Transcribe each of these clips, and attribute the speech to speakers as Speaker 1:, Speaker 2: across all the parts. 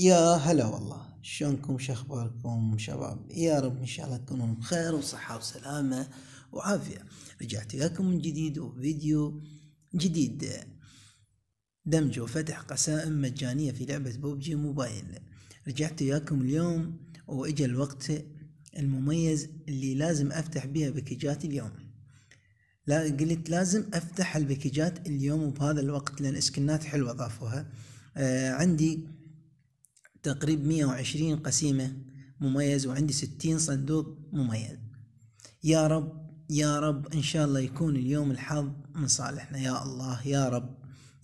Speaker 1: يا هلا والله شلونكم شخباركم شباب يا رب ان شاء الله تكونون بخير وصحة وسلامة وعافية رجعت وياكم من جديد وفيديو جديد دمج وفتح قسائم مجانية في لعبة بوبجي موبايل رجعت وياكم اليوم واجا الوقت المميز اللي لازم افتح بها بكجات اليوم لا قلت لازم افتح الباكجات اليوم وبهذا الوقت لان اسكنات حلوة ضافوها آه عندي تقريب 120 قسيمة مميز وعندي 60 صندوق مميز يا رب يا رب إن شاء الله يكون اليوم الحظ من صالحنا يا الله يا رب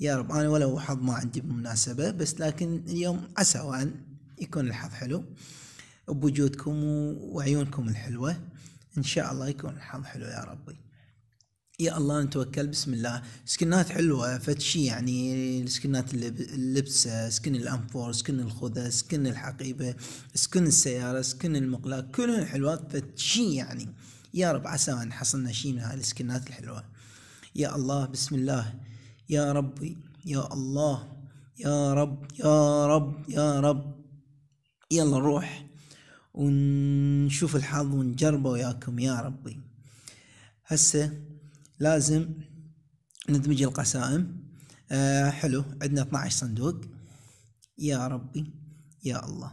Speaker 1: يا رب أنا ولو حظ ما عندي بالمناسبة بس لكن اليوم عسى وأن يكون الحظ حلو بوجودكم وعيونكم الحلوة إن شاء الله يكون الحظ حلو يا ربي يا الله نتوكل بسم الله سكنات حلوة فتشي يعني سكنات اللبسة سكن الأنفور سكن الخذة سكن الحقيبة سكن السيارة سكن المقلاة كلهم حلوات فتشي يعني يا رب عسى أن حصلنا شي من هاي السكنات الحلوة يا الله بسم الله يا ربي يا الله يا رب يا رب يا رب يلا نروح ونشوف الحظ ونجربه وياكم يا ربي هسه لازم ندمج القسائم آه حلو عندنا 12 صندوق يا ربي يا الله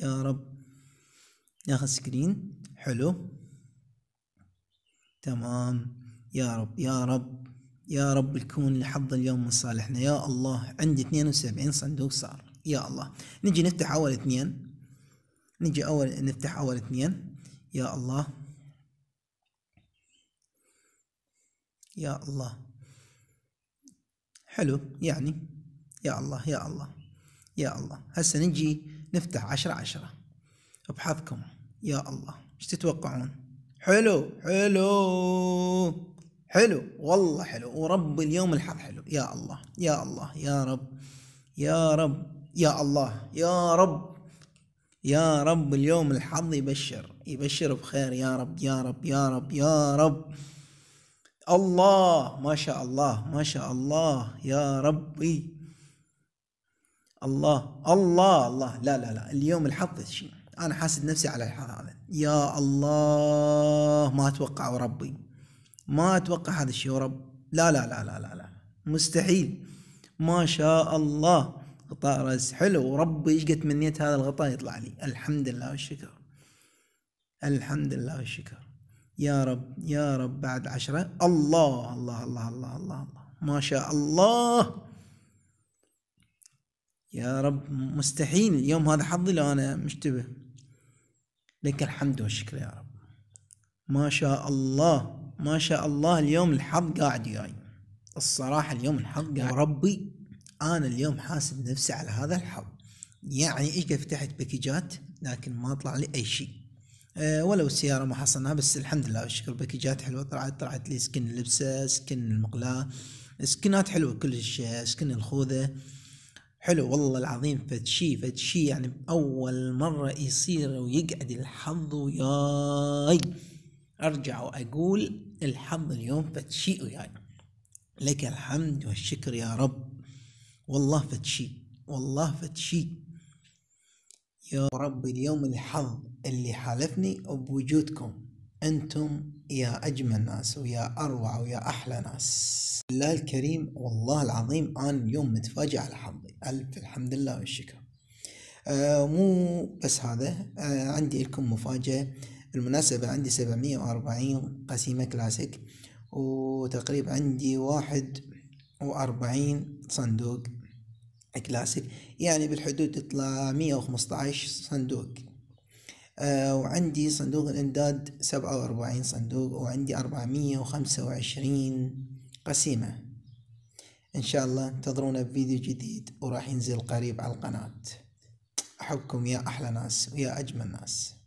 Speaker 1: يا رب ناخذ سكرين حلو تمام يا رب يا رب يا رب الكون لحظ اليوم من صالحنا يا الله عندي 72 صندوق صار يا الله نجي نفتح اول اثنين نجي اول نفتح اول اثنين يا الله يا الله حلو يعني يا الله يا الله يا الله هسه نجي نفتح عشرة عشرة بحظكم يا الله ايش تتوقعون حلو حلو حلو والله حلو ورب اليوم الحظ حلو يا الله يا الله يا رب يا رب يا الله يا رب يا رب اليوم الحظ يبشر يبشر بخير يا رب يا رب يا رب يا رب, يا رب. الله ما شاء الله ما شاء الله يا ربي الله الله الله لا لا لا اليوم الحظ شيء انا حاسد نفسي على الحظ هذا يا الله ما اتوقع ربي ما اتوقع هذا الشيء ورب لا لا لا لا لا لا مستحيل ما شاء الله غطاء راس حلو وربي ايش قد تمنيت هذا الغطاء يطلع لي الحمد لله والشكر الحمد لله والشكر يا رب يا رب بعد عشرة الله الله الله الله الله, الله. ما شاء الله يا رب مستحيل اليوم هذا حظي لو أنا مشتبه لك الحمد والشكر يا رب ما شاء الله ما شاء الله اليوم الحظ قاعد وياي يعني. الصراحة اليوم الحظ قاعد وربي أنا اليوم حاسب نفسي على هذا الحظ يعني إيش فتحت بكيجات لكن ما طلع لي أي شيء آه، ولو السيارة ما حصلناها بس الحمد لله الشكر باكجات حلوة طلعت طلعت لي سكن اللبسة سكن المقلاة سكنات حلوة كلش سكن الخوذة حلو والله العظيم فتشي فتشي يعني أول مرة يصير ويقعد الحظ وياي أرجع وأقول الحظ اليوم فتشي وياي لك الحمد والشكر يا رب والله فتشي والله فتشي يا ربي اليوم الحظ اللي حالفني بوجودكم أنتم يا أجمل ناس ويا أروع ويا أحلى ناس بالله الكريم والله العظيم أنا اليوم متفاجئ على حظي ألف الحمد لله والشكر آه مو بس هذا آه عندي لكم مفاجأة المناسبة عندي 740 قسيمة كلاسيك وتقريبا عندي واحد وأربعين صندوق كلاسيك يعني بالحدود تطلع مية وخمسطعش صندوق أه وعندي صندوق الإمداد سبعة وأربعين صندوق وعندي وعشرين قسيمة إن شاء الله انتظرونا بفيديو جديد وراح ينزل قريب على القناة أحبكم يا أحلى ناس ويا أجمل ناس